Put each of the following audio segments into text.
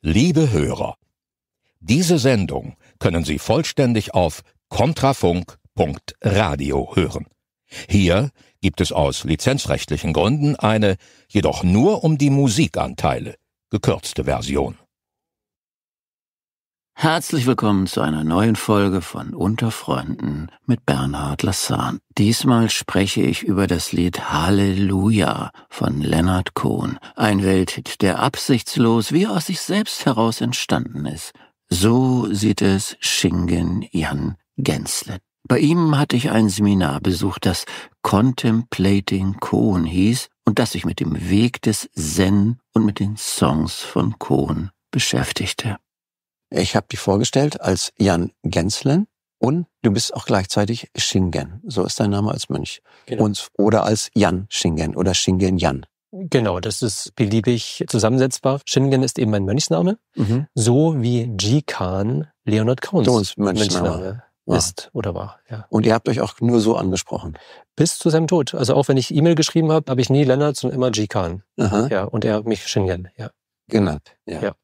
Liebe Hörer, diese Sendung können Sie vollständig auf kontrafunk.radio hören. Hier gibt es aus lizenzrechtlichen Gründen eine, jedoch nur um die Musikanteile, gekürzte Version. Herzlich willkommen zu einer neuen Folge von Unterfreunden mit Bernhard Lassan. Diesmal spreche ich über das Lied Halleluja von Leonard Cohen, ein Welthit, der absichtslos wie aus sich selbst heraus entstanden ist. So sieht es Shingen Jan Genslet. Bei ihm hatte ich ein Seminar besucht, das Contemplating Cohen hieß und das sich mit dem Weg des Zen und mit den Songs von Cohen beschäftigte. Ich habe dich vorgestellt als Jan Genslen und du bist auch gleichzeitig Shingen. So ist dein Name als Mönch. Genau. Und, oder als Jan Shingen oder Shingen Jan. Genau, das ist beliebig zusammensetzbar. Shingen ist eben mein Mönchsname, mhm. so wie G. Khan Leonard Cohns Mönchsname. Mönchsname ist oder war. Ja. Und ihr habt euch auch nur so angesprochen? Bis zu seinem Tod. Also auch wenn ich E-Mail geschrieben habe, habe ich nie Leonard, sondern immer G. Khan. Aha. Ja, und er mich Shingen, ja. Genannt, ja. ja.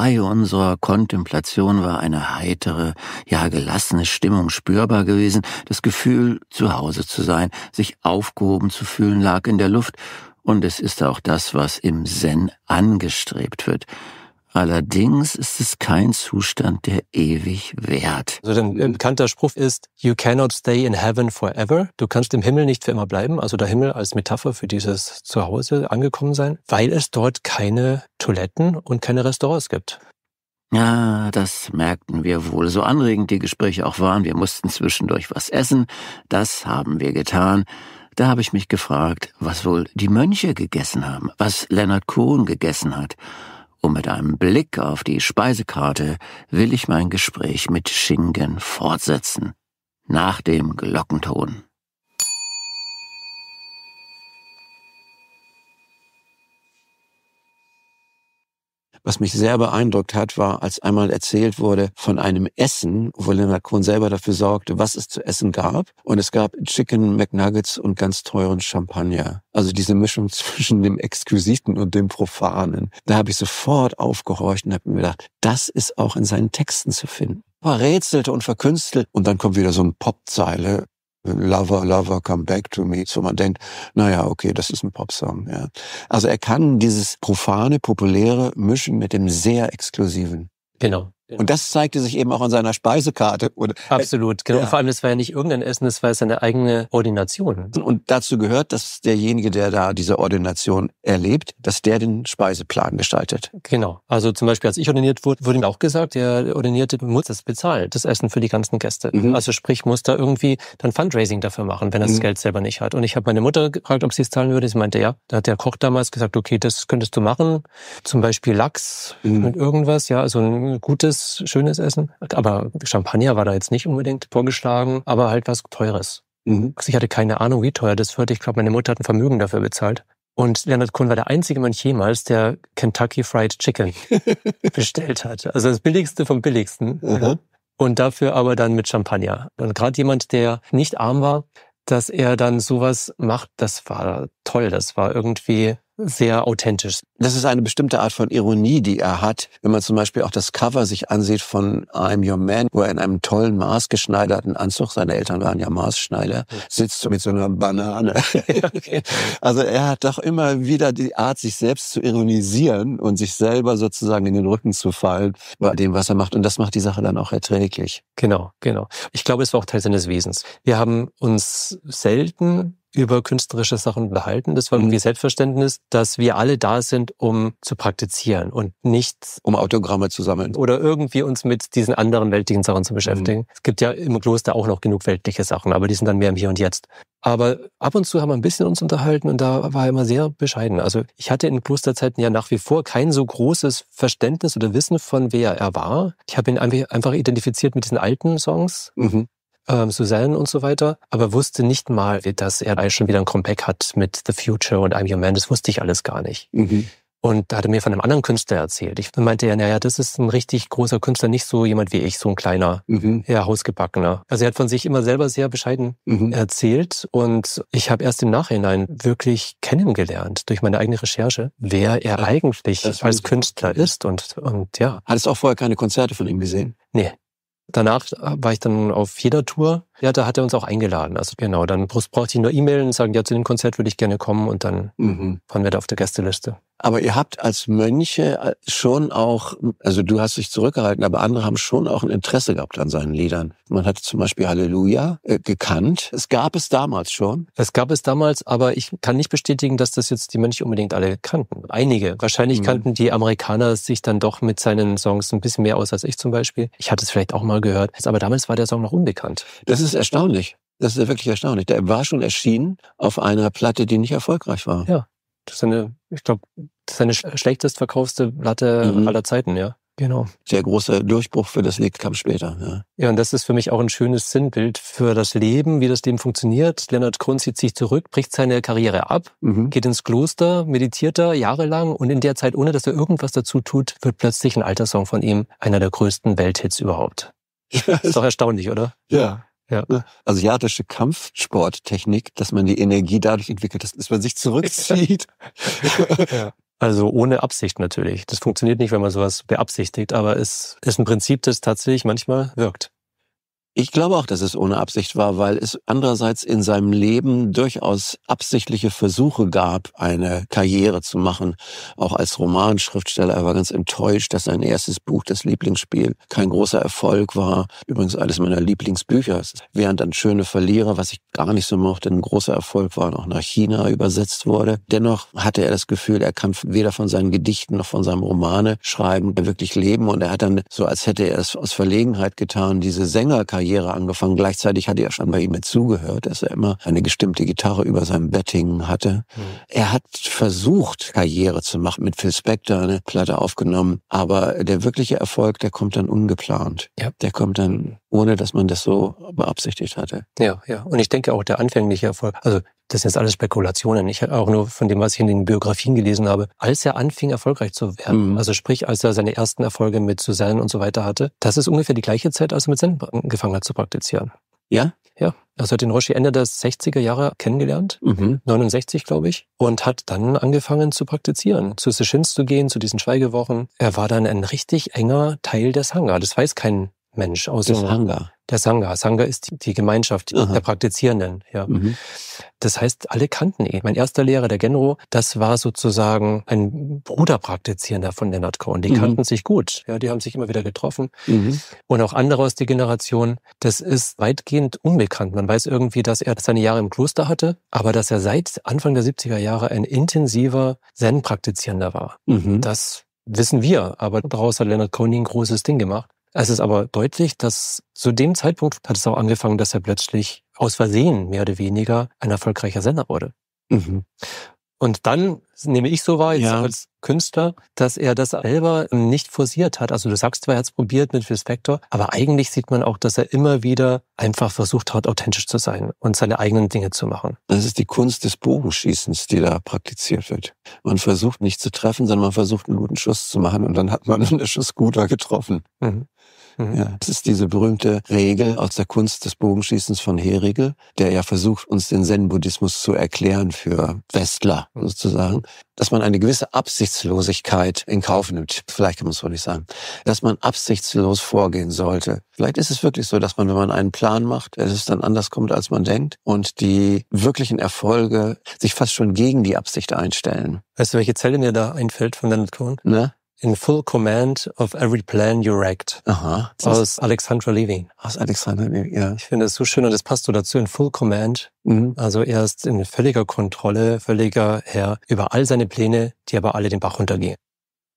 Bei unserer Kontemplation war eine heitere, ja gelassene Stimmung spürbar gewesen, das Gefühl, zu Hause zu sein, sich aufgehoben zu fühlen, lag in der Luft, und es ist auch das, was im Zen angestrebt wird. Allerdings ist es kein Zustand, der ewig währt. Also ein bekannter Spruch ist, you cannot stay in heaven forever. Du kannst im Himmel nicht für immer bleiben. Also der Himmel als Metapher für dieses Zuhause angekommen sein, weil es dort keine Toiletten und keine Restaurants gibt. Ja, das merkten wir wohl. So anregend die Gespräche auch waren, wir mussten zwischendurch was essen. Das haben wir getan. Da habe ich mich gefragt, was wohl die Mönche gegessen haben, was Leonard Cohen gegessen hat und mit einem Blick auf die Speisekarte will ich mein Gespräch mit Shingen fortsetzen. Nach dem Glockenton. Was mich sehr beeindruckt hat, war, als einmal erzählt wurde von einem Essen, wo Leonard Cohen selber dafür sorgte, was es zu essen gab. Und es gab Chicken McNuggets und ganz teuren Champagner. Also diese Mischung zwischen dem Exquisiten und dem Profanen. Da habe ich sofort aufgehorcht und habe mir gedacht, das ist auch in seinen Texten zu finden verrätselte und verkünstelte. Und dann kommt wieder so ein Popzeile. Lover, Lover, Come Back to Me, so man denkt, naja, okay, das ist ein Popsong. Ja. Also er kann dieses profane, populäre mischen mit dem sehr exklusiven. Genau. Und das zeigte sich eben auch an seiner Speisekarte. Und, äh, Absolut, genau. Ja. Und vor allem, das war ja nicht irgendein Essen, das war seine eigene Ordination. Und dazu gehört, dass derjenige, der da diese Ordination erlebt, dass der den Speiseplan gestaltet. Genau. Also zum Beispiel, als ich ordiniert wurde, wurde ihm auch gesagt, der Ordinierte muss das bezahlen, das Essen für die ganzen Gäste. Mhm. Also sprich, muss da irgendwie dann Fundraising dafür machen, wenn er das mhm. Geld selber nicht hat. Und ich habe meine Mutter gefragt, ob sie es zahlen würde. Sie meinte, ja. Da hat der Koch damals gesagt, okay, das könntest du machen. Zum Beispiel Lachs mhm. mit irgendwas, ja, also ein gutes schönes, schönes Essen. Aber Champagner war da jetzt nicht unbedingt vorgeschlagen, aber halt was Teures. Mhm. Ich hatte keine Ahnung, wie teuer das wird. Ich glaube, meine Mutter hat ein Vermögen dafür bezahlt. Und Leonard Kuhn war der einzige Mensch jemals, der Kentucky Fried Chicken bestellt hat. Also das Billigste vom Billigsten. Mhm. Und dafür aber dann mit Champagner. Und gerade jemand, der nicht arm war, dass er dann sowas macht, das war toll. Das war irgendwie sehr authentisch. Das ist eine bestimmte Art von Ironie, die er hat. Wenn man zum Beispiel auch das Cover sich ansieht von I'm Your Man, wo er in einem tollen maßgeschneiderten Anzug, seine Eltern waren ja Maßschneider, sitzt mit so einer Banane. also er hat doch immer wieder die Art, sich selbst zu ironisieren und sich selber sozusagen in den Rücken zu fallen bei dem, was er macht. Und das macht die Sache dann auch erträglich. Genau, genau. Ich glaube, es war auch Teil seines Wesens. Wir haben uns selten über künstlerische Sachen unterhalten. Das war mhm. irgendwie Selbstverständnis, dass wir alle da sind, um zu praktizieren und nicht... Um Autogramme zu sammeln. Oder irgendwie uns mit diesen anderen weltlichen Sachen zu beschäftigen. Mhm. Es gibt ja im Kloster auch noch genug weltliche Sachen, aber die sind dann mehr im Hier und Jetzt. Aber ab und zu haben wir ein bisschen uns unterhalten und da war er immer sehr bescheiden. Also ich hatte in Klosterzeiten ja nach wie vor kein so großes Verständnis oder Wissen von, wer er war. Ich habe ihn einfach identifiziert mit diesen alten Songs. Mhm ähm, Suzanne und so weiter, aber wusste nicht mal, dass er schon wieder ein Comeback hat mit The Future und I'm Your Man. Das wusste ich alles gar nicht. Mhm. Und da hat er mir von einem anderen Künstler erzählt. Ich meinte ja, naja, das ist ein richtig großer Künstler, nicht so jemand wie ich, so ein kleiner, mhm. eher hausgebackener. Also er hat von sich immer selber sehr bescheiden mhm. erzählt und ich habe erst im Nachhinein wirklich kennengelernt durch meine eigene Recherche, wer er eigentlich als Künstler ist und, und ja. Hattest du auch vorher keine Konzerte von ihm gesehen? Nee. Danach äh, war ich dann auf jeder Tour. Ja, da hat er uns auch eingeladen. Also genau, dann brauchte ich nur E-Mail und sagen, ja, zu dem Konzert würde ich gerne kommen und dann mhm. waren wir da auf der Gästeliste. Aber ihr habt als Mönche äh, schon auch, also du hast dich zurückgehalten, aber andere haben schon auch ein Interesse gehabt an seinen Liedern. Man hat zum Beispiel Halleluja äh, gekannt. Es gab es damals schon. Es gab es damals, aber ich kann nicht bestätigen, dass das jetzt die Mönche unbedingt alle kannten. Einige. Wahrscheinlich mhm. kannten die Amerikaner sich dann doch mit seinen Songs ein bisschen mehr aus als ich zum Beispiel. Ich hatte es vielleicht auch mal gehört. Aber damals war der Song noch unbekannt. Das ist erstaunlich. Das ist wirklich erstaunlich. Der war schon erschienen auf einer Platte, die nicht erfolgreich war. Ja seine, ich glaube, seine schlechtest verkaufste Platte mhm. aller Zeiten, ja. Genau. Sehr großer Durchbruch für das Lied kam später. Ja. ja, und das ist für mich auch ein schönes Sinnbild für das Leben, wie das Leben funktioniert. Leonard Grun zieht sich zurück, bricht seine Karriere ab, mhm. geht ins Kloster, meditiert da jahrelang und in der Zeit, ohne dass er irgendwas dazu tut, wird plötzlich ein alter Song von ihm einer der größten Welthits überhaupt. Ja, ist doch erstaunlich, oder? Ja. Ja. Äh, asiatische Kampfsporttechnik, dass man die Energie dadurch entwickelt, dass man sich zurückzieht. ja. Also ohne Absicht natürlich. Das funktioniert nicht, wenn man sowas beabsichtigt, aber es ist ein Prinzip, das tatsächlich manchmal wirkt. Ich glaube auch, dass es ohne Absicht war, weil es andererseits in seinem Leben durchaus absichtliche Versuche gab, eine Karriere zu machen. Auch als Romanschriftsteller. Er war ganz enttäuscht, dass sein erstes Buch, das Lieblingsspiel, kein großer Erfolg war. Übrigens eines meiner Lieblingsbücher. Während dann Schöne Verlierer, was ich gar nicht so mochte, ein großer Erfolg war und auch nach China übersetzt wurde. Dennoch hatte er das Gefühl, er kann weder von seinen Gedichten noch von seinem Romane schreiben, wirklich leben. Und er hat dann, so als hätte er es aus Verlegenheit getan, diese Sängerkarriere Karriere angefangen. Gleichzeitig hatte er schon bei ihm zugehört, dass er immer eine gestimmte Gitarre über seinem Bett hingen hatte. Mhm. Er hat versucht, Karriere zu machen, mit Phil Spector eine Platte aufgenommen, aber der wirkliche Erfolg, der kommt dann ungeplant. Ja. Der kommt dann ohne dass man das so beabsichtigt hatte. Ja, ja. Und ich denke auch der anfängliche Erfolg, also das sind jetzt alles Spekulationen. Ich auch nur von dem, was ich in den Biografien gelesen habe. Als er anfing, erfolgreich zu werden, mhm. also sprich, als er seine ersten Erfolge mit Suzanne und so weiter hatte, das ist ungefähr die gleiche Zeit, als er mit Zen angefangen hat zu praktizieren. Ja? Ja. Also hat den Roshi Ende der 60er Jahre kennengelernt, mhm. 69 glaube ich, und hat dann angefangen zu praktizieren, zu Sessions zu gehen, zu diesen Schweigewochen. Er war dann ein richtig enger Teil des Sangha. Das weiß kein Mensch Außer des Hanga der Sangha. Sangha ist die Gemeinschaft Aha. der Praktizierenden. Ja. Mhm. Das heißt, alle kannten ihn. Mein erster Lehrer, der Genro, das war sozusagen ein Bruderpraktizierender von Leonard Cohen. Die mhm. kannten sich gut. Ja, die haben sich immer wieder getroffen. Mhm. Und auch andere aus der Generation. Das ist weitgehend unbekannt. Man weiß irgendwie, dass er seine Jahre im Kloster hatte, aber dass er seit Anfang der 70er Jahre ein intensiver Zen-Praktizierender war. Mhm. Das wissen wir, aber daraus hat Leonard Cohen ein großes Ding gemacht. Es ist aber deutlich, dass zu dem Zeitpunkt hat es auch angefangen, dass er plötzlich aus Versehen mehr oder weniger ein erfolgreicher Sender wurde. Mhm. Und dann nehme ich so wahr, jetzt ja. als Künstler, dass er das selber nicht forciert hat. Also du sagst zwar, er hat es probiert mit Phil Spector, aber eigentlich sieht man auch, dass er immer wieder einfach versucht hat, authentisch zu sein und seine eigenen Dinge zu machen. Das ist die Kunst des Bogenschießens, die da praktiziert wird. Man versucht nicht zu treffen, sondern man versucht einen guten Schuss zu machen und dann hat man einen Schuss guter getroffen. Mhm. Mhm. Ja, das ist diese berühmte Regel aus der Kunst des Bogenschießens von Herigel, der ja versucht, uns den Zen-Buddhismus zu erklären für Westler mhm. sozusagen, dass man eine gewisse Absichtslosigkeit in Kauf nimmt. Vielleicht kann man es so nicht sagen. Dass man absichtslos vorgehen sollte. Vielleicht ist es wirklich so, dass man, wenn man einen Plan macht, dass es dann anders kommt, als man denkt und die wirklichen Erfolge sich fast schon gegen die Absicht einstellen. Weißt du, welche Zelle mir da einfällt von Leonard Cohen? Ne? in full command of every plan you wrecked. Aha. Aus Alexandra Levy. Aus Alexandra Levy, ja. Ich finde das so schön und das passt so dazu, in full command. Mhm. Also er ist in völliger Kontrolle, völliger Herr über all seine Pläne, die aber alle den Bach runtergehen.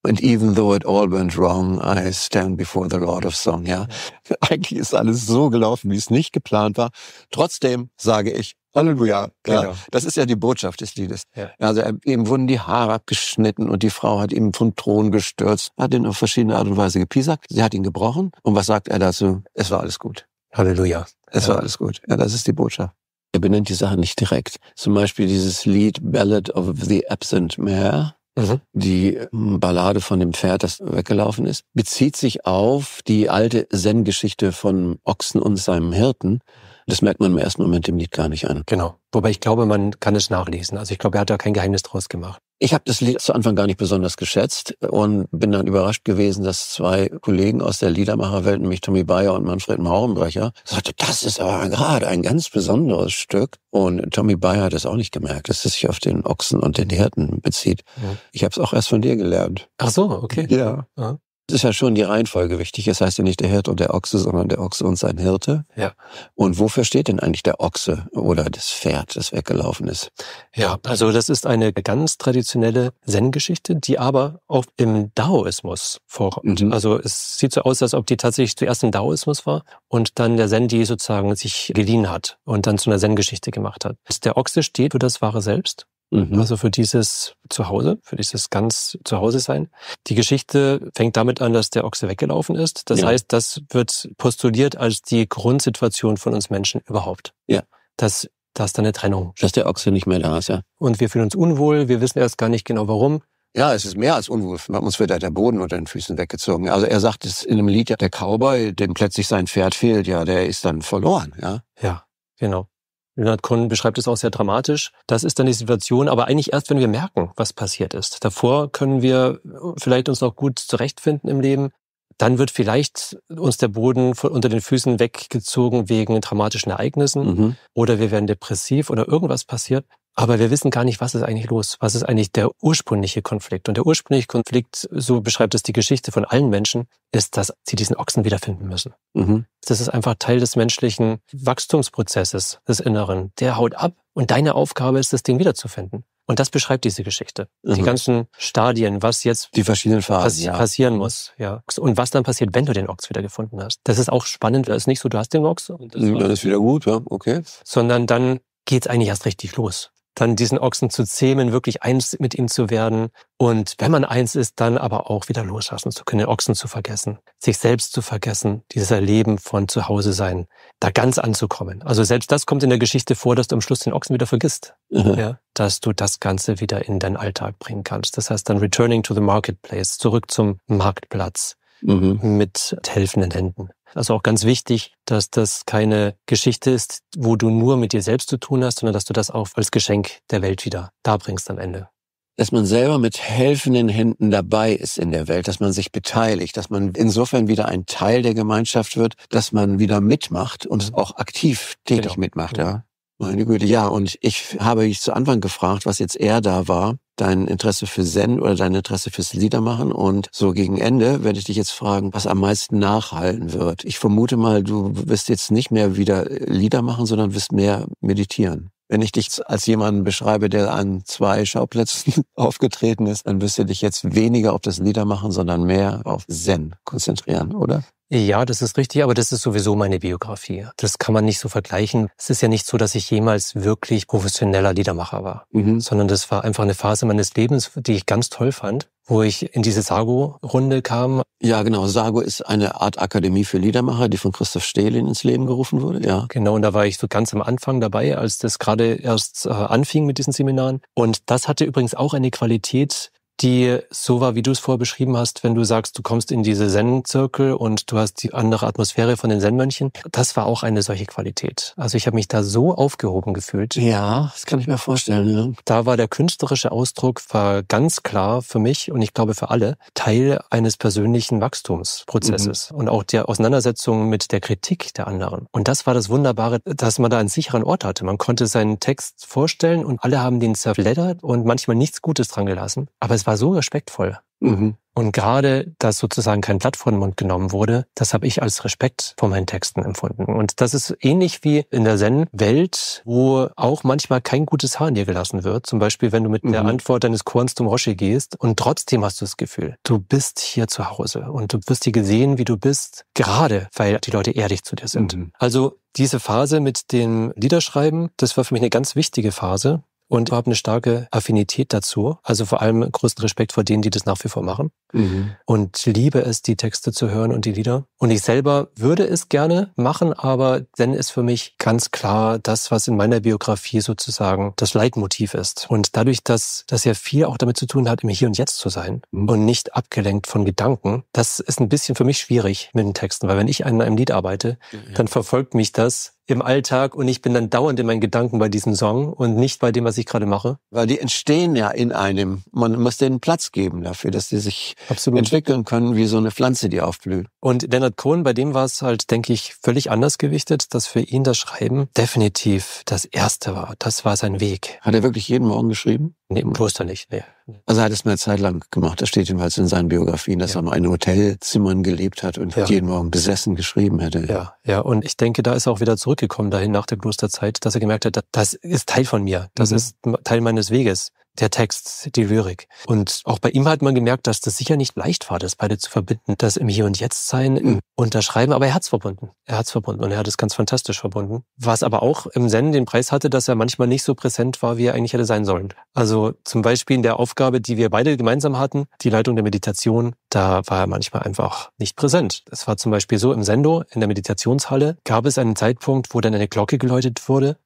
And even though it all went wrong, I stand before the Lord of Song, ja. Eigentlich ist alles so gelaufen, wie es nicht geplant war. Trotzdem sage ich, Halleluja. Ja. Genau. Das ist ja die Botschaft des Liedes. Ja. Also ihm wurden die Haare abgeschnitten und die Frau hat ihm vom Thron gestürzt, hat ihn auf verschiedene Art und Weise gepiesackt. Sie hat ihn gebrochen. Und was sagt er dazu? Es war alles gut. Halleluja. Es ja. war alles gut. Ja, das ist die Botschaft. Er benennt die Sache nicht direkt. Zum Beispiel dieses Lied Ballad of the Absent Mare. Mhm. Die hm, Ballade von dem Pferd, das weggelaufen ist, bezieht sich auf die alte Zen-Geschichte von Ochsen und seinem Hirten. Das merkt man im ersten Moment dem Lied gar nicht an. Genau. Wobei ich glaube, man kann es nachlesen. Also ich glaube, er hat da kein Geheimnis draus gemacht. Ich habe das Lied zu Anfang gar nicht besonders geschätzt und bin dann überrascht gewesen, dass zwei Kollegen aus der Liedermacherwelt, nämlich Tommy Bayer und Manfred Maurenbrecher, sagte, das ist aber gerade ein ganz besonderes Stück. Und Tommy Bayer hat es auch nicht gemerkt, dass es sich auf den Ochsen und den Hirten bezieht. Ja. Mhm. Ich habe es auch erst von dir gelernt. Ach so, okay. Ja. ja. Es ist ja schon die Reihenfolge wichtig. Es das heißt ja nicht der Hirte und der Ochse, sondern der Ochse und sein Hirte. Ja. Und wofür steht denn eigentlich der Ochse oder das Pferd, das weggelaufen ist? Ja, also das ist eine ganz traditionelle Zen-Geschichte, die aber auch im Daoismus vorkommt. Mhm. Also es sieht so aus, als ob die tatsächlich zuerst im Daoismus war und dann der Zen die sozusagen sich geliehen hat und dann zu einer Zen-Geschichte gemacht hat. Der Ochse steht für das wahre Selbst Mhm. Also für dieses Zuhause, für dieses ganz Zuhause sein. Die Geschichte fängt damit an, dass der Ochse weggelaufen ist. Das ja. heißt, das wird postuliert als die Grundsituation von uns Menschen überhaupt. Ja. Dass dass da eine Trennung. Dass der Ochse nicht mehr da ist, ja. Und wir fühlen uns unwohl, wir wissen erst gar nicht genau warum. Ja, es ist mehr als unwohl. Uns wird da der Boden unter den Füßen weggezogen. Also er sagt es in einem Lied, ja, der Cowboy, dem plötzlich sein Pferd fehlt, ja, der ist dann verloren, ja. Ja, genau. Leonard Cohen beschreibt es auch sehr dramatisch. Das ist dann die Situation, aber eigentlich erst, wenn wir merken, was passiert ist. Davor können wir äh, vielleicht uns noch gut zurechtfinden im Leben. Dann wird vielleicht uns der Boden unter den Füßen weggezogen wegen dramatischen Ereignissen mhm. oder wir werden depressiv oder irgendwas passiert. Aber wir wissen gar nicht, was ist eigentlich los? Was ist eigentlich der ursprüngliche Konflikt? Und der ursprüngliche Konflikt, so beschreibt es die Geschichte von allen Menschen, ist, dass sie diesen Ochsen wiederfinden müssen. Mhm. Das ist einfach Teil des menschlichen Wachstumsprozesses des Inneren. Der haut ab und deine Aufgabe ist, das Ding wiederzufinden. Und das beschreibt diese Geschichte. Mhm. Die ganzen Stadien, was jetzt die verschiedenen Phasen pass passieren mhm. muss, ja. Und was dann passiert, wenn du den Ochs wiedergefunden hast. Das ist auch spannend. Das ist nicht so, du hast den Ochs und das, ja, das ist wieder gut, ja, okay. Sondern dann geht's eigentlich erst richtig los dann diesen Ochsen zu zähmen, wirklich eins mit ihm zu werden. Und wenn man eins ist, dann aber auch wieder loslassen zu können, den Ochsen zu vergessen, sich selbst zu vergessen, dieses Erleben von zu Hause sein, da ganz anzukommen. Also selbst das kommt in der Geschichte vor, dass du am Schluss den Ochsen wieder vergisst, mhm. ja, dass du das Ganze wieder in deinen Alltag bringen kannst. Das heißt dann returning to the marketplace, zurück zum Marktplatz mhm. mit helfenden Händen. Also auch ganz wichtig, dass das keine Geschichte ist, wo du nur mit dir selbst zu tun hast, sondern dass du das auch als Geschenk der Welt wieder darbringst am Ende. Dass man selber mit helfenden Händen dabei ist in der Welt, dass man sich beteiligt, dass man insofern wieder ein Teil der Gemeinschaft wird, dass man wieder mitmacht und auch aktiv tätig genau. mitmacht. Ja. ja. Meine Güte, ja. Und ich habe ich zu Anfang gefragt, was jetzt er da war dein Interesse für Zen oder dein Interesse fürs Liedermachen. Und so gegen Ende werde ich dich jetzt fragen, was am meisten nachhalten wird. Ich vermute mal, du wirst jetzt nicht mehr wieder äh, Lieder machen, sondern wirst mehr meditieren. Wenn ich dich als jemanden beschreibe, der an zwei Schauplätzen aufgetreten ist, dann wirst du dich jetzt weniger auf das Liedermachen, sondern mehr auf Zen konzentrieren, oder? Ja, das ist richtig, aber das ist sowieso meine Biografie. Das kann man nicht so vergleichen. Es ist ja nicht so, dass ich jemals wirklich professioneller Liedermacher war, mhm. sondern das war einfach eine Phase meines Lebens, die ich ganz toll fand wo ich in diese Sago-Runde kam. Ja, genau. Sago ist eine Art Akademie für Liedermacher, die von Christoph Stehlin ins Leben gerufen wurde, ja. Genau, und da war ich so ganz am Anfang dabei, als das gerade erst äh, anfing mit diesen Seminaren. Und das hatte übrigens auch eine Qualität, die so war, wie du es vorher beschrieben hast, wenn du sagst, du kommst in diese Zen-Zirkel und du hast die andere Atmosphäre von den Zen-Mönchen. Das war auch eine solche Qualität. Also ich habe mich da so aufgehoben gefühlt. Ja, das kann ich mir vorstellen. Ja. Da war der künstlerische Ausdruck war ganz klar für mich und ich glaube für alle Teil eines persönlichen Wachstumsprozesses mhm. und auch der Auseinandersetzung mit der Kritik der anderen. Und das war das Wunderbare, dass man da einen sicheren Ort hatte. Man konnte seinen Text vorstellen und alle haben den zerfleddert und manchmal nichts Gutes dran gelassen. Aber es war war so respektvoll. Mhm. Und gerade, dass sozusagen kein Blatt vor den Mund genommen wurde, das habe ich als Respekt vor meinen Texten empfunden. Und das ist ähnlich wie in der Zen-Welt, wo auch manchmal kein gutes Haar in dir gelassen wird. Zum Beispiel, wenn du mit mhm. der Antwort deines Korns zum Roshi gehst und trotzdem hast du das Gefühl, du bist hier zu Hause und du wirst hier gesehen, wie du bist, gerade weil die Leute ehrlich zu dir sind. Mhm. Also diese Phase mit dem Liederschreiben, das war für mich eine ganz wichtige Phase, und habe eine starke Affinität dazu. Also vor allem größten Respekt vor denen, die das nach wie vor machen. Mhm. Und liebe es, die Texte zu hören und die Lieder. Und ich selber würde es gerne machen, aber Zen ist für mich ganz klar das, was in meiner Biografie sozusagen das Leitmotiv ist. Und dadurch, dass das ja viel auch damit zu tun hat, im Hier und Jetzt zu sein mhm. und nicht abgelenkt von Gedanken, das ist ein bisschen für mich schwierig mit den Texten, weil wenn ich an einem Lied arbeite, ja, ja. dann verfolgt mich das im Alltag und ich bin dann dauernd in meinen Gedanken bei diesem Song und nicht bei dem, was ich gerade mache. Weil die entstehen ja in einem. Man muss denen Platz geben dafür, dass die sich Absolut. entwickeln können wie so eine Pflanze, die aufblüht. Und Leonard Cohen, bei dem war es halt, denke ich, völlig anders gewichtet, dass für ihn das Schreiben definitiv das Erste war. Das war sein Weg. Hat er wirklich jeden Morgen geschrieben? Nee, im Kloster nicht. Nee. Also er hat es mal eine Zeit lang gemacht. Das steht jedenfalls in seinen Biografien, dass ja. er mal in Hotelzimmern gelebt hat und ja. jeden Morgen besessen geschrieben hätte. Ja, ja. Und ich denke, da ist er auch wieder zurückgekommen dahin nach der Klosterzeit, dass er gemerkt hat, das ist Teil von mir. Das mhm. ist Teil meines Weges der Text, die Lyrik. Und auch bei ihm hat man gemerkt, dass das sicher nicht leicht war, das beide zu verbinden, das im Hier und Jetzt sein, im mhm. Unterschreiben, aber er hat's verbunden. Er hat's verbunden und er hat es ganz fantastisch verbunden. Was aber auch im Zen den Preis hatte, dass er manchmal nicht so präsent war, wie er eigentlich hätte sein sollen. Also zum Beispiel in der Aufgabe, die wir beide gemeinsam hatten, die Leitung der Meditation, da war er manchmal einfach nicht präsent. Es war zum Beispiel so, im Sendo, in der Meditationshalle, gab es einen Zeitpunkt, wo dann eine Glocke geläutet wurde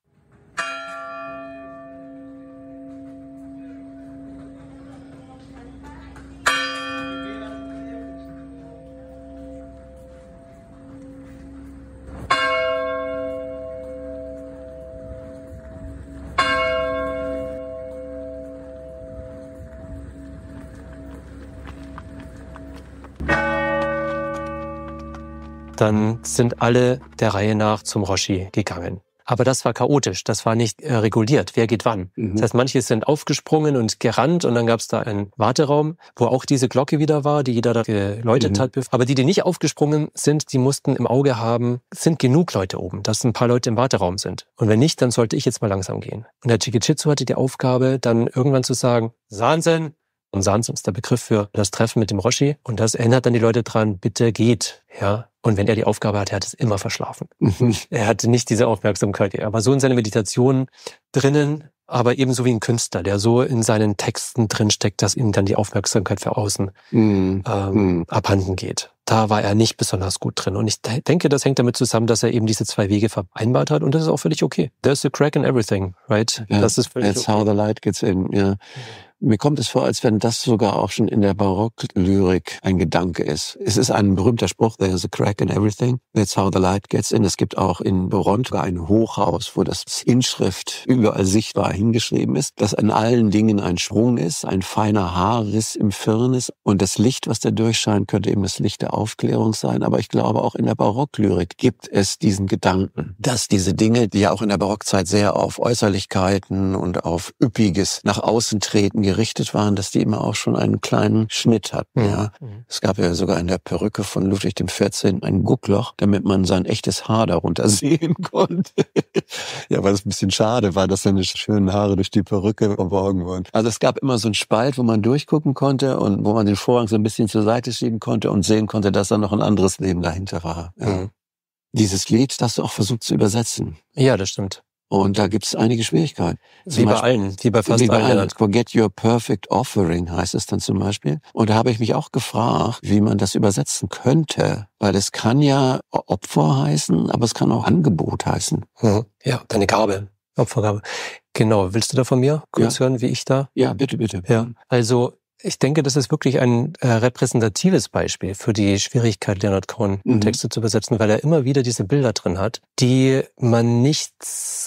dann sind alle der Reihe nach zum Roshi gegangen. Aber das war chaotisch, das war nicht äh, reguliert, wer geht wann. Mhm. Das heißt, manche sind aufgesprungen und gerannt und dann gab es da einen Warteraum, wo auch diese Glocke wieder war, die jeder da geläutet mhm. hat. Aber die, die nicht aufgesprungen sind, die mussten im Auge haben, sind genug Leute oben, dass ein paar Leute im Warteraum sind. Und wenn nicht, dann sollte ich jetzt mal langsam gehen. Und der Chikichitsu hatte die Aufgabe, dann irgendwann zu sagen, Sansen, und Sans ist der Begriff für das Treffen mit dem Roshi. Und das erinnert dann die Leute dran, bitte geht. Ja. Und wenn er die Aufgabe hatte, er hat es immer verschlafen. er hatte nicht diese Aufmerksamkeit. Er war so in seiner Meditation drinnen, aber ebenso wie ein Künstler, der so in seinen Texten drinsteckt, dass ihm dann die Aufmerksamkeit für außen mm. Ähm, mm. abhanden geht. Da war er nicht besonders gut drin. Und ich denke, das hängt damit zusammen, dass er eben diese zwei Wege vereinbart hat. Und das ist auch völlig okay. There's a crack in everything, right? Yeah, das ist völlig that's okay. how the light gets in. Yeah. Mhm. Mir kommt es vor, als wenn das sogar auch schon in der Barocklyrik ein Gedanke ist. Es ist ein berühmter Spruch, there's a crack in everything, that's how the light gets in. Es gibt auch in Toronto ein Hochhaus, wo das Inschrift überall sichtbar hingeschrieben ist, dass an allen Dingen ein Sprung ist, ein feiner Haarriss im Firnis und das Licht, was da durchscheint, könnte eben das Licht der Aufklärung sein. Aber ich glaube, auch in der Barocklyrik gibt es diesen Gedanken, dass diese Dinge, die ja auch in der Barockzeit sehr auf Äußerlichkeiten und auf Üppiges nach außen treten, gerichtet waren, dass die immer auch schon einen kleinen Schnitt hatten. Mhm. Ja. Mhm. Es gab ja sogar in der Perücke von Ludwig XIV. ein Guckloch, damit man sein echtes Haar darunter sehen konnte. ja, weil es ein bisschen schade war, dass seine schönen Haare durch die Perücke verborgen wurden. Also es gab immer so einen Spalt, wo man durchgucken konnte und wo man den Vorhang so ein bisschen zur Seite schieben konnte und sehen konnte, dass da noch ein anderes Leben dahinter war. Ja. Mhm. Dieses Lied hast du auch versucht zu übersetzen. Ja, das stimmt. Und da gibt es einige Schwierigkeiten. Zum wie bei Beispiel, allen, wie bei fast wie bei allen. allen. Forget your perfect offering heißt es dann zum Beispiel. Und da habe ich mich auch gefragt, wie man das übersetzen könnte, weil es kann ja Opfer heißen, aber es kann auch Angebot heißen. Mhm. Ja, deine Gabe, Opfergabe. Genau, willst du da von mir kurz ja. hören, wie ich da? Ja, bitte, bitte. Ja, also ich denke, das ist wirklich ein äh, repräsentatives Beispiel für die Schwierigkeit, Leonard Cohen mhm. Texte zu übersetzen, weil er immer wieder diese Bilder drin hat, die man nicht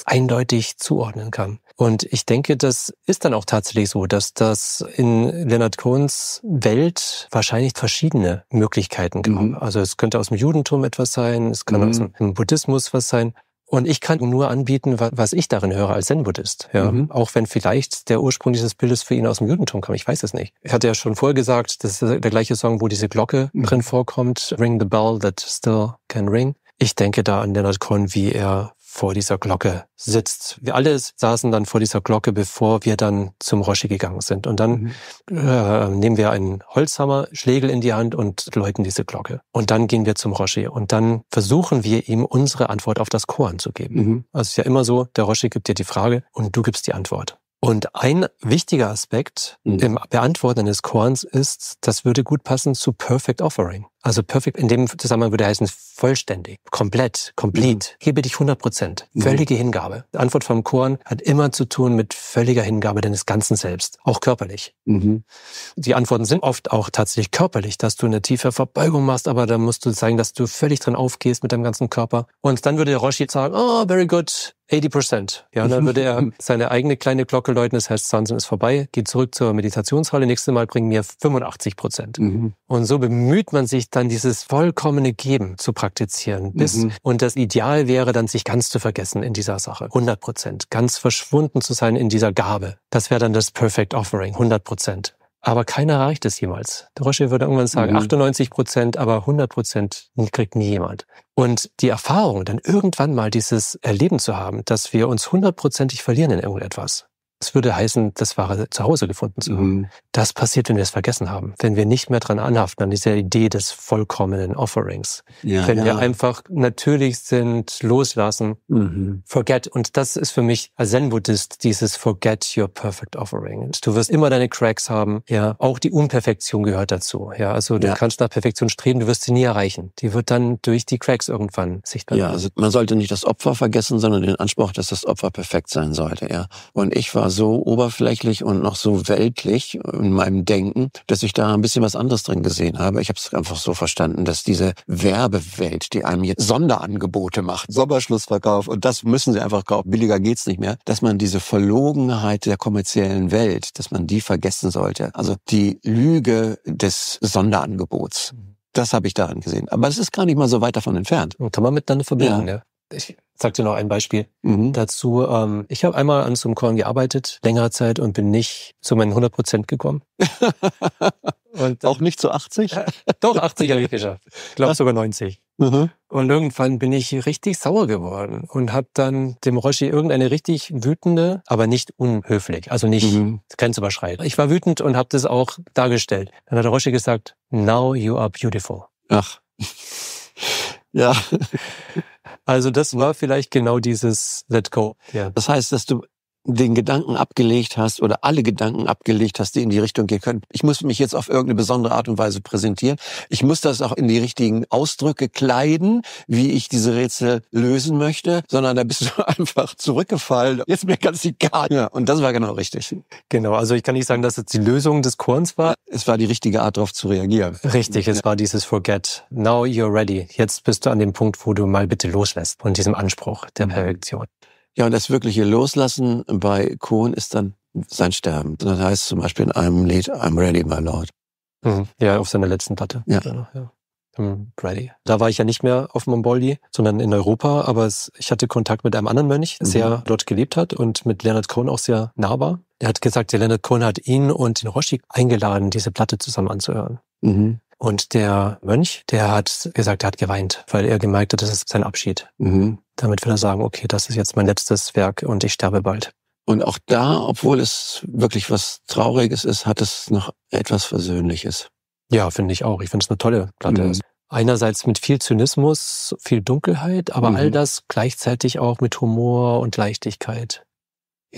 eindeutig zuordnen kann. Und ich denke, das ist dann auch tatsächlich so, dass das in Leonard Cohns Welt wahrscheinlich verschiedene Möglichkeiten gab. Mhm. Also es könnte aus dem Judentum etwas sein, es kann mhm. aus dem Buddhismus was sein. Und ich kann nur anbieten, was ich darin höre als Zen-Buddhist. Ja. Mhm. Auch wenn vielleicht der Ursprung dieses Bildes für ihn aus dem Judentum kam, ich weiß es nicht. Ich hatte ja schon vorher gesagt, das ist der gleiche Song, wo diese Glocke mhm. drin vorkommt, Ring the Bell that still can ring. Ich denke da an Leonard Cohen, wie er vor dieser Glocke sitzt. Wir alle saßen dann vor dieser Glocke, bevor wir dann zum Roschi gegangen sind. Und dann mhm. äh, nehmen wir einen Holzhammer, Schlegel in die Hand und läuten diese Glocke. Und dann gehen wir zum Roschi. und dann versuchen wir ihm unsere Antwort auf das Koan zu geben. Mhm. Also es ist ja immer so, der Roschi gibt dir die Frage und du gibst die Antwort. Und ein wichtiger Aspekt mhm. im Beantworten eines Korns ist, das würde gut passen zu Perfect Offering. Also perfect in dem Zusammenhang würde heißen vollständig, komplett, complete. Mhm. Gebe dich 100 Prozent. Mhm. Völlige mhm. Hingabe. Die Antwort vom Korn hat immer zu tun mit völliger Hingabe deines ganzen Selbst, auch körperlich. Mhm. Die Antworten sind oft auch tatsächlich körperlich, dass du eine tiefe Verbeugung machst, aber da musst du zeigen, dass du völlig drin aufgehst mit deinem ganzen Körper. Und dann würde der Roshi sagen, oh, very good, 80 Prozent. Ja, und dann mhm. würde er seine eigene kleine Glocke läuten, das heißt, Sansen ist vorbei, geht zurück zur Meditationshalle, nächstes Mal bringen wir 85 Prozent. Mhm. Und so bemüht man sich dann, dieses vollkommene Geben zu praktizieren. Bis, mhm. Und das Ideal wäre dann, sich ganz zu vergessen in dieser Sache. 100 Prozent. Ganz verschwunden zu sein in dieser Gabe. Das wäre dann das Perfect Offering. 100 Prozent. Aber keiner erreicht es jemals. Der Roche würde irgendwann sagen, mhm. 98 Prozent, aber 100 Prozent kriegt nie jemand. Und die Erfahrung, dann irgendwann mal dieses Erleben zu haben, dass wir uns hundertprozentig verlieren in irgendetwas, das würde heißen, das Ware zu Hause gefunden zu haben. Mhm. Das passiert, wenn wir es vergessen haben. Wenn wir nicht mehr dran anhaften, an dieser Idee des vollkommenen Offerings. Ja, wenn ja. wir einfach natürlich sind, loslassen, mhm. forget. Und das ist für mich als Zen-Buddhist dieses forget your perfect offering. Du wirst immer deine Cracks haben. Ja, auch die Unperfektion gehört dazu. Ja, also du ja. kannst nach Perfektion streben, du wirst sie nie erreichen. Die wird dann durch die Cracks irgendwann sichtbar. Ja, also man sollte nicht das Opfer vergessen, sondern den Anspruch, dass das Opfer perfekt sein sollte. Ja, und ich war war so oberflächlich und noch so weltlich in meinem Denken, dass ich da ein bisschen was anderes drin gesehen habe. Ich habe es einfach so verstanden, dass diese Werbewelt, die einem jetzt Sonderangebote macht, Sommerschlussverkauf und das müssen sie einfach kaufen, billiger geht's nicht mehr, dass man diese Verlogenheit der kommerziellen Welt, dass man die vergessen sollte. Also die Lüge des Sonderangebots. Mhm. Das habe ich daran gesehen. Aber es ist gar nicht mal so weit davon entfernt. Kann man miteinander verbinden, ja. ja. Ich sag dir noch ein Beispiel mhm. dazu. Ähm, ich habe einmal an so einem Korn gearbeitet, längere Zeit und bin nicht zu meinen 100 Prozent gekommen. und, Auch nicht zu 80? Äh, doch, 80 habe ich geschafft. Ich glaube sogar 90. Mhm. Und irgendwann bin ich richtig sauer geworden und habe dann dem Roshi irgendeine richtig wütende, aber nicht unhöflich, also nicht mhm. grenzüberschreitend. Ich war wütend und habe das auch dargestellt. Dann hat der Roshi gesagt, now you are beautiful. Ach. ja. Also das war vielleicht genau dieses Let Go. Ja. Das heißt, dass du den Gedanken abgelegt hast oder alle Gedanken abgelegt hast, die in die Richtung gehen können. Ich muss mich jetzt auf irgendeine besondere Art und Weise präsentieren. Ich muss das auch in die richtigen Ausdrücke kleiden, wie ich diese Rätsel lösen möchte, sondern da bist du einfach zurückgefallen. Jetzt mir ganz egal. Ja, und das war genau richtig. Genau, also ich kann nicht sagen, dass es die Lösung des Korns war. Es war die richtige Art, darauf zu reagieren. Richtig, es ja. war dieses Forget. Now you're ready. Jetzt bist du an dem Punkt, wo du mal bitte loslässt von diesem Anspruch der mhm. Perfektion. Ja, und das wirkliche Loslassen bei Cohen ist dann sein Sterben. Das heißt zum Beispiel in einem Lied I'm ready, my lord. Mhm. Ja, auf seiner letzten Platte. Ja. Genau, ja, ready. Da war ich ja nicht mehr auf Momboldi, sondern in Europa, aber es, ich hatte Kontakt mit einem anderen Mönch, mhm. der mhm. dort gelebt hat und mit Leonard Cohen auch sehr nah war. Der hat gesagt, der Leonard Cohen hat ihn und den Roschik eingeladen, diese Platte zusammen anzuhören. Mhm. Und der Mönch, der hat gesagt, er hat geweint, weil er gemerkt hat, das ist sein Abschied. Mhm. Damit will er sagen, okay, das ist jetzt mein letztes Werk und ich sterbe bald. Und auch da, obwohl es wirklich was Trauriges ist, hat es noch etwas Versöhnliches. Ja, finde ich auch. Ich finde es eine tolle Platte. Mhm. Einerseits mit viel Zynismus, viel Dunkelheit, aber mhm. all das gleichzeitig auch mit Humor und Leichtigkeit.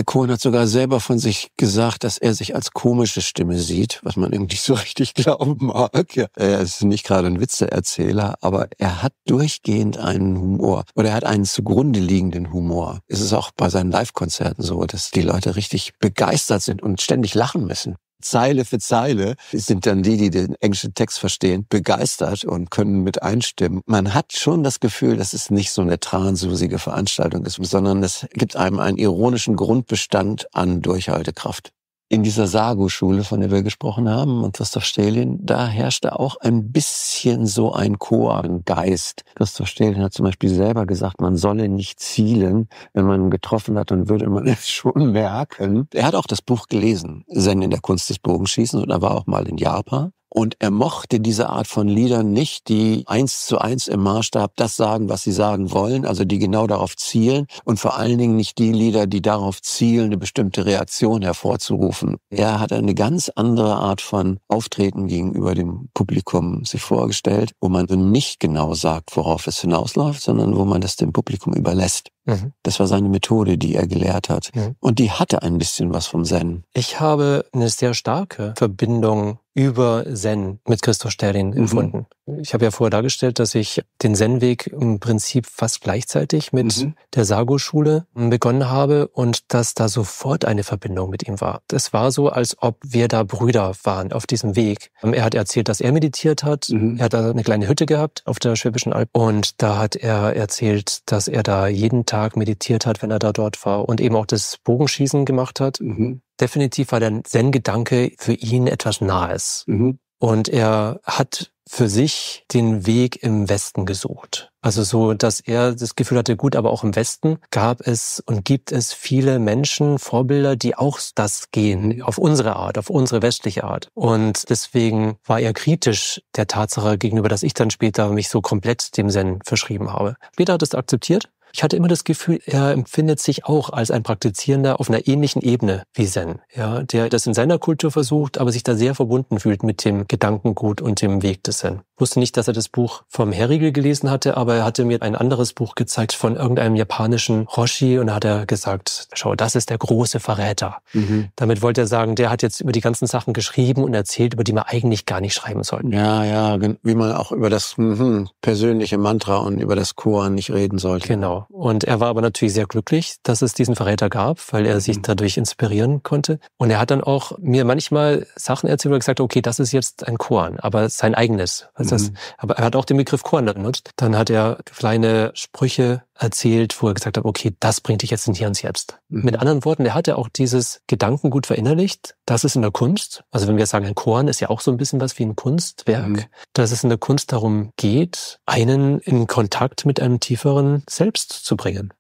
Cohen hat sogar selber von sich gesagt, dass er sich als komische Stimme sieht, was man eben nicht so richtig glauben mag. Ja. Er ist nicht gerade ein Witzeerzähler, aber er hat durchgehend einen Humor oder er hat einen zugrunde liegenden Humor. Es ist auch bei seinen Live-Konzerten so, dass die Leute richtig begeistert sind und ständig lachen müssen. Zeile für Zeile sind dann die, die den englischen Text verstehen, begeistert und können mit einstimmen. Man hat schon das Gefühl, dass es nicht so eine transusige Veranstaltung ist, sondern es gibt einem einen ironischen Grundbestand an Durchhaltekraft in dieser Sago-Schule, von der wir gesprochen haben, und Christoph Stelin, da herrschte auch ein bisschen so ein Koan-Geist. Christoph Stelin hat zum Beispiel selber gesagt, man solle nicht zielen. Wenn man getroffen hat, dann würde man es schon merken. Er hat auch das Buch gelesen, Zen in der Kunst des Bogenschießens, und er war auch mal in Japan. Und er mochte diese Art von Liedern nicht, die eins zu eins im Maßstab das sagen, was sie sagen wollen, also die genau darauf zielen und vor allen Dingen nicht die Lieder, die darauf zielen, eine bestimmte Reaktion hervorzurufen. Er hat eine ganz andere Art von Auftreten gegenüber dem Publikum sich vorgestellt, wo man nicht genau sagt, worauf es hinausläuft, sondern wo man das dem Publikum überlässt. Mhm. Das war seine Methode, die er gelehrt hat. Mhm. Und die hatte ein bisschen was vom Zen. Ich habe eine sehr starke Verbindung über Zen mit Christoph Sterlin mhm. empfunden. Mhm. Ich habe ja vorher dargestellt, dass ich den Zen-Weg im Prinzip fast gleichzeitig mit mhm. der Sago-Schule begonnen habe und dass da sofort eine Verbindung mit ihm war. Es war so, als ob wir da Brüder waren auf diesem Weg. Er hat erzählt, dass er meditiert hat. Mhm. Er hat da eine kleine Hütte gehabt auf der Schwäbischen Alb und da hat er erzählt, dass er da jeden Tag meditiert hat, wenn er da dort war und eben auch das Bogenschießen gemacht hat. Mhm. Definitiv war der Zen-Gedanke für ihn etwas Nahes. Mhm. Und er hat für sich den Weg im Westen gesucht. Also so, dass er das Gefühl hatte, gut, aber auch im Westen gab es und gibt es viele Menschen, Vorbilder, die auch das gehen, auf unsere Art, auf unsere westliche Art. Und deswegen war er kritisch der Tatsache gegenüber, dass ich dann später mich so komplett dem Zen verschrieben habe. Später hat es akzeptiert, ich hatte immer das Gefühl, er empfindet sich auch als ein Praktizierender auf einer ähnlichen Ebene wie Zen, ja, der das in seiner Kultur versucht, aber sich da sehr verbunden fühlt mit dem Gedankengut und dem Weg des Zen. Ich wusste nicht, dass er das Buch vom Herriegel gelesen hatte, aber er hatte mir ein anderes Buch gezeigt von irgendeinem japanischen Roshi und hat er gesagt, schau, das ist der große Verräter. Mhm. Damit wollte er sagen, der hat jetzt über die ganzen Sachen geschrieben und erzählt, über die man eigentlich gar nicht schreiben sollte. Ja, ja, wie man auch über das mm, persönliche Mantra und über das Koan nicht reden sollte. Genau. Und er war aber natürlich sehr glücklich, dass es diesen Verräter gab, weil er sich mhm. dadurch inspirieren konnte. Und er hat dann auch mir manchmal Sachen erzählt, wo er gesagt hat, okay, das ist jetzt ein Korn, aber sein eigenes. mhm. das, aber er hat auch den Begriff Korn benutzt. Dann hat er kleine Sprüche erzählt, wo er gesagt hat, okay, das bringt dich jetzt in Hier und Jetzt. Mhm. Mit anderen Worten, er hatte auch dieses Gedankengut verinnerlicht, das ist in der Kunst, also wenn wir sagen, ein Korn ist ja auch so ein bisschen was wie ein Kunstwerk, mhm. dass es in der Kunst darum geht, einen in Kontakt mit einem tieferen Selbst zu bringen.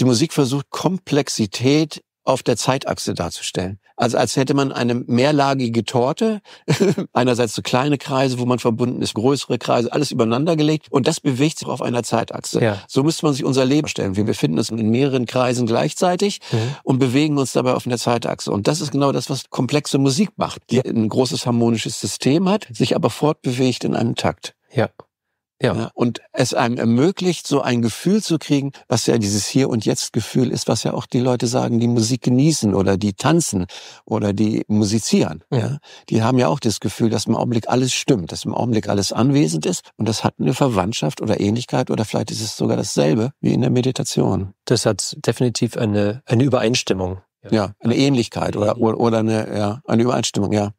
Die Musik versucht Komplexität auf der Zeitachse darzustellen. Also als hätte man eine mehrlagige Torte, einerseits so kleine Kreise, wo man verbunden ist, größere Kreise, alles übereinander gelegt und das bewegt sich auf einer Zeitachse. Ja. So müsste man sich unser Leben stellen. Wir befinden uns in mehreren Kreisen gleichzeitig mhm. und bewegen uns dabei auf einer Zeitachse. Und das ist genau das, was komplexe Musik macht, die ein großes harmonisches System hat, sich aber fortbewegt in einem Takt. Ja. Ja. Und es einem ermöglicht, so ein Gefühl zu kriegen, was ja dieses Hier- und Jetzt-Gefühl ist, was ja auch die Leute sagen, die Musik genießen oder die tanzen oder die musizieren. Ja. ja. Die haben ja auch das Gefühl, dass im Augenblick alles stimmt, dass im Augenblick alles anwesend ist. Und das hat eine Verwandtschaft oder Ähnlichkeit oder vielleicht ist es sogar dasselbe wie in der Meditation. Das hat definitiv eine, eine Übereinstimmung. Ja, ja eine Ähnlichkeit oder, oder eine, ja, eine Übereinstimmung, ja.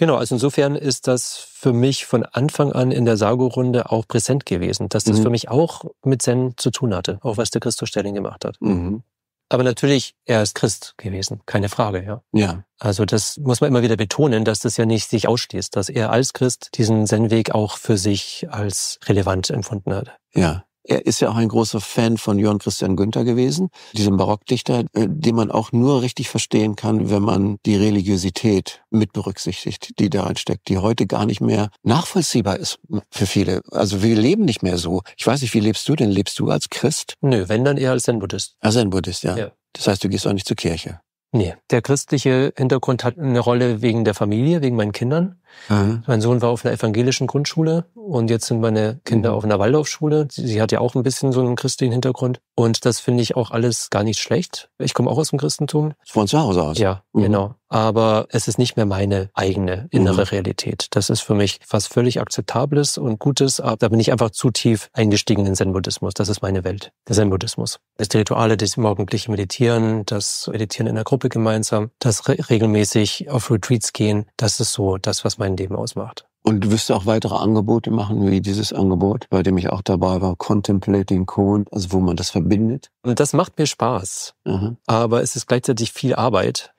Genau, also insofern ist das für mich von Anfang an in der Sago-Runde auch präsent gewesen, dass das mhm. für mich auch mit Zen zu tun hatte, auch was der Christus Stelling gemacht hat. Mhm. Aber natürlich, er ist Christ gewesen, keine Frage, ja. Ja. Also das muss man immer wieder betonen, dass das ja nicht sich ausschließt, dass er als Christ diesen Zen-Weg auch für sich als relevant empfunden hat. Ja. Er ist ja auch ein großer Fan von Johann Christian Günther gewesen, diesem Barockdichter, äh, den man auch nur richtig verstehen kann, wenn man die Religiosität mit berücksichtigt, die da steckt, die heute gar nicht mehr nachvollziehbar ist für viele. Also wir leben nicht mehr so. Ich weiß nicht, wie lebst du denn? Lebst du als Christ? Nö, wenn dann eher als Zen-Buddhist. Als Zen-Buddhist, ja. ja. Das heißt, du gehst auch nicht zur Kirche. Nee, der christliche Hintergrund hat eine Rolle wegen der Familie, wegen meinen Kindern. Mhm. Mein Sohn war auf einer evangelischen Grundschule und jetzt sind meine Kinder mhm. auf einer Waldorfschule. Sie, sie, hat ja auch ein bisschen so einen christlichen Hintergrund und das finde ich auch alles gar nicht schlecht. Ich komme auch aus dem Christentum. Von zu Hause aus? Ja, mhm. genau aber es ist nicht mehr meine eigene innere mhm. Realität. Das ist für mich was völlig Akzeptables und Gutes, aber da bin ich einfach zu tief eingestiegen in Zen-Buddhismus. Das ist meine Welt, der Zen-Buddhismus. Das die Rituale, das morgendliche Meditieren, das Meditieren in der Gruppe gemeinsam, das re regelmäßig auf Retreats gehen, das ist so das, was mein Leben ausmacht. Und du wirst ja auch weitere Angebote machen, wie dieses Angebot, bei dem ich auch dabei war, Contemplating Cone, also wo man das verbindet. Und das macht mir Spaß. Aha. Aber es ist gleichzeitig viel Arbeit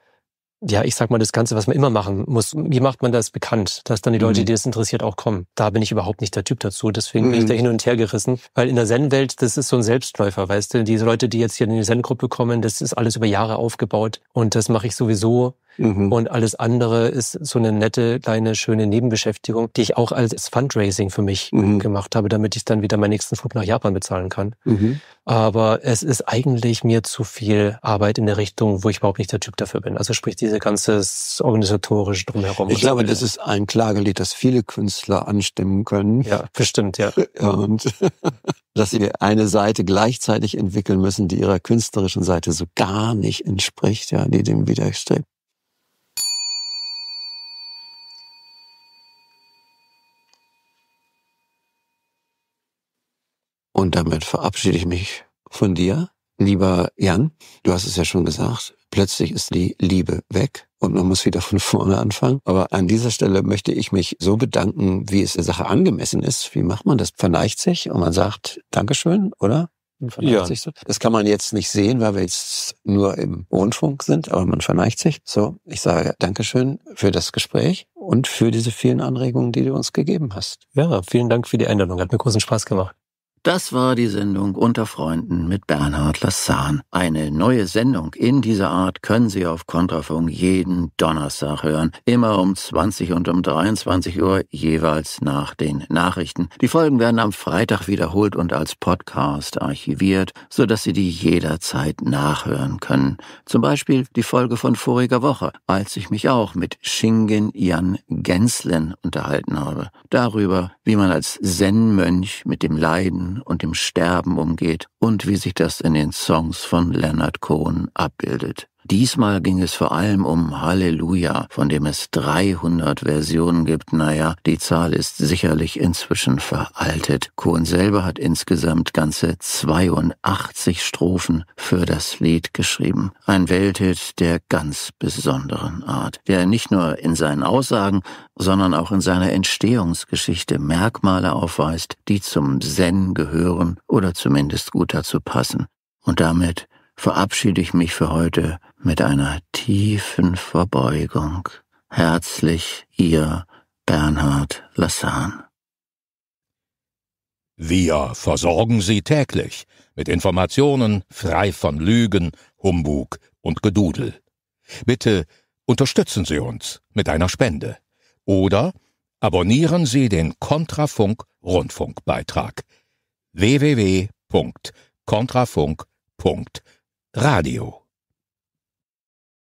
ja, ich sag mal, das Ganze, was man immer machen muss. Wie macht man das bekannt, dass dann die Leute, mhm. die das interessiert, auch kommen? Da bin ich überhaupt nicht der Typ dazu. Deswegen mhm. bin ich mhm. da hin und her gerissen. Weil in der Zen-Welt, das ist so ein Selbstläufer, weißt du? Diese Leute, die jetzt hier in die Zen-Gruppe kommen, das ist alles über Jahre aufgebaut. Und das mache ich sowieso Mhm. Und alles andere ist so eine nette, kleine, schöne Nebenbeschäftigung, die ich auch als Fundraising für mich mhm. gemacht habe, damit ich dann wieder meinen nächsten Flug nach Japan bezahlen kann. Mhm. Aber es ist eigentlich mir zu viel Arbeit in der Richtung, wo ich überhaupt nicht der Typ dafür bin. Also sprich, diese ganze organisatorische drumherum. Ich also glaube, das ist ein Klagelied, das viele Künstler anstimmen können. Ja, bestimmt, ja. Und dass sie eine Seite gleichzeitig entwickeln müssen, die ihrer künstlerischen Seite so gar nicht entspricht, ja, die dem widerstrebt. Und damit verabschiede ich mich von dir. Lieber Jan, du hast es ja schon gesagt, plötzlich ist die Liebe weg und man muss wieder von vorne anfangen. Aber an dieser Stelle möchte ich mich so bedanken, wie es der Sache angemessen ist. Wie macht man das? Verneigt sich und man sagt Dankeschön, oder? ja. So. Das kann man jetzt nicht sehen, weil wir jetzt nur im Rundfunk sind, aber man verneigt sich. So, ich sage Dankeschön für das Gespräch und für diese vielen Anregungen, die du uns gegeben hast. Ja, vielen Dank für die Einladung. Hat mir großen Spaß gemacht. Das war die Sendung Unter Freunden mit Bernhard Lassan. Eine neue Sendung in dieser Art können Sie auf Kontrafunk jeden Donnerstag hören. Immer um 20 und um 23 Uhr, jeweils nach den Nachrichten. Die Folgen werden am Freitag wiederholt und als Podcast archiviert, sodass Sie die jederzeit nachhören können. Zum Beispiel die Folge von voriger Woche, als ich mich auch mit Shingen Jan Genslin unterhalten habe. Darüber, wie man als Zen-Mönch mit dem Leiden und dem Sterben umgeht und wie sich das in den Songs von Leonard Cohen abbildet. Diesmal ging es vor allem um Halleluja, von dem es 300 Versionen gibt. Naja, die Zahl ist sicherlich inzwischen veraltet. Cohen selber hat insgesamt ganze 82 Strophen für das Lied geschrieben. Ein Welthit der ganz besonderen Art, der nicht nur in seinen Aussagen, sondern auch in seiner Entstehungsgeschichte Merkmale aufweist, die zum Zen gehören oder zumindest gut dazu passen und damit verabschiede ich mich für heute mit einer tiefen Verbeugung. Herzlich Ihr Bernhard Lassan. Wir versorgen Sie täglich mit Informationen frei von Lügen, Humbug und Gedudel. Bitte unterstützen Sie uns mit einer Spende oder abonnieren Sie den Kontrafunk Rundfunkbeitrag www.kontrafunk.de Radio